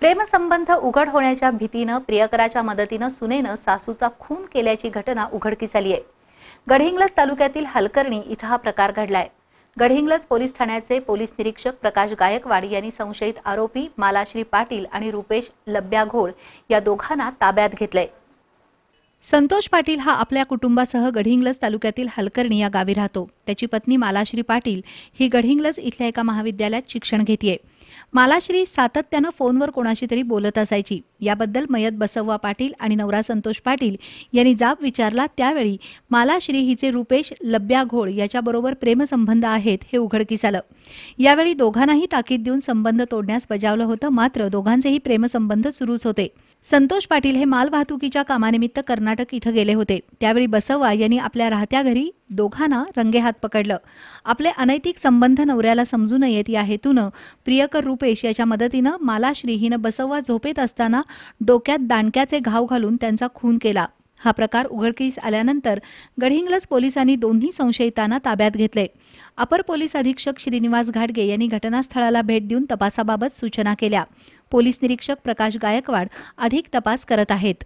प्रेमसंबंध उघड होण्याच्या भीतीनं प्रियकराच्या मदतीनं सुनेनं सासूचा खून केल्याची घटना उघडकीस आली आहे गडहिंग्लज तालुक्यातील हलकर्णी इथं हा प्रकार घडलाय गडहिंग्लज पोलीस ठाण्याचे पोलीस निरीक्षक प्रकाश गायकवाड यांनी संशयित आरोपी मालाश्री पाटील आणि रुपेश लब्या घोळ या दोघांना ताब्यात घेतलंय संतोष पाटील हा आपल्या कुटुंबासह गडहिंग्लज तालुक्यातील हलकर्णी या गावी राहतो त्याची पत्नी मालाश्री पाटील ही गडहिंग्लज इथल्या एका महाविद्यालयात शिक्षण घेते माला श्री सातत्यानं फोनवर कोणाशी तरी बोलत असायची याबद्दल मयत बसव्वा पाटील आणि नवरा संतोष पाटील यांनी जाब विचारला त्यावेळी मालाश्री हिचे रुपेश लब्या घोळ याच्याबरोबर प्रेमसंबंध आहेत हे उघडकीस आलं यावेळी दोघांनाही ताकीद देऊन संबंध तोडण्यास बजावलं होतं मात्र दोघांचेही प्रेमसंबंध सुरूच होते संतोष पाटील हे मालवाहतुकीच्या कामानिमित्त कर्नाटक इथं गेले होते त्यावेळी बसवा यांनी आपल्या राहत्या घरी दोघांना रंगेहात पकडलं आपले अनैतिक संबंध नवऱ्याला समजू नयेत या हेतूनं प्रियकर रुपेश याच्या मदतीनं मालाश्री हिनं बसवा झोपेत असताना डोक्यात दांडक्याचे घाव घालून त्यांचा खून केला हा प्रकार उघडकीस आल्यानंतर गडहिंग्लज पोलिसांनी दोन्ही संशयितांना ताब्यात घेतले अपर पोलीस अधीक्षक श्रीनिवास घाटगे यांनी घटनास्थळाला भेट देऊन तपासाबाबत सूचना केल्या पोलीस निरीक्षक प्रकाश गायकवाड अधिक तपास करत आहेत